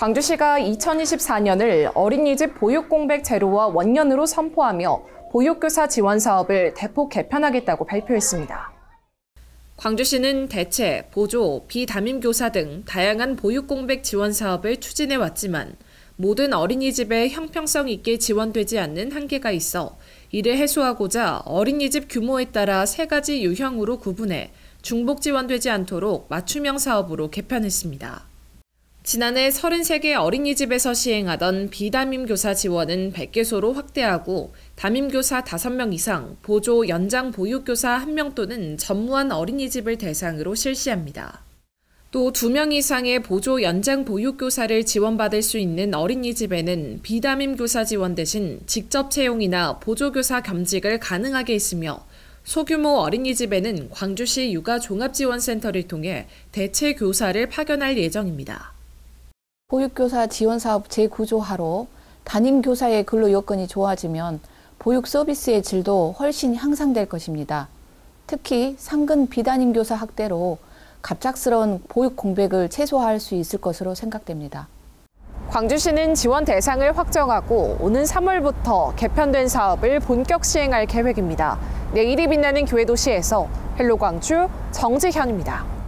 광주시가 2024년을 어린이집 보육 공백 제로와 원년으로 선포하며 보육교사 지원 사업을 대폭 개편하겠다고 발표했습니다. 광주시는 대체, 보조, 비담임 교사 등 다양한 보육 공백 지원 사업을 추진해 왔지만 모든 어린이집에 형평성 있게 지원되지 않는 한계가 있어 이를 해소하고자 어린이집 규모에 따라 세 가지 유형으로 구분해 중복 지원되지 않도록 맞춤형 사업으로 개편했습니다. 지난해 33개 어린이집에서 시행하던 비담임 교사 지원은 100개소로 확대하고 담임 교사 5명 이상, 보조 연장 보육 교사 1명 또는 전무한 어린이집을 대상으로 실시합니다. 또 2명 이상의 보조 연장 보육 교사를 지원받을 수 있는 어린이집에는 비담임 교사 지원 대신 직접 채용이나 보조 교사 겸직을 가능하게 있으며 소규모 어린이집에는 광주시 육아 종합지원센터를 통해 대체 교사를 파견할 예정입니다. 보육교사 지원사업 재구조화로 담임교사의 근로 여건이 좋아지면 보육 서비스의 질도 훨씬 향상될 것입니다. 특히 상근 비담임교사 학대로 갑작스러운 보육 공백을 최소화할 수 있을 것으로 생각됩니다. 광주시는 지원 대상을 확정하고 오는 3월부터 개편된 사업을 본격 시행할 계획입니다. 내일이 빛나는 교회 도시에서 헬로 광주 정지현입니다.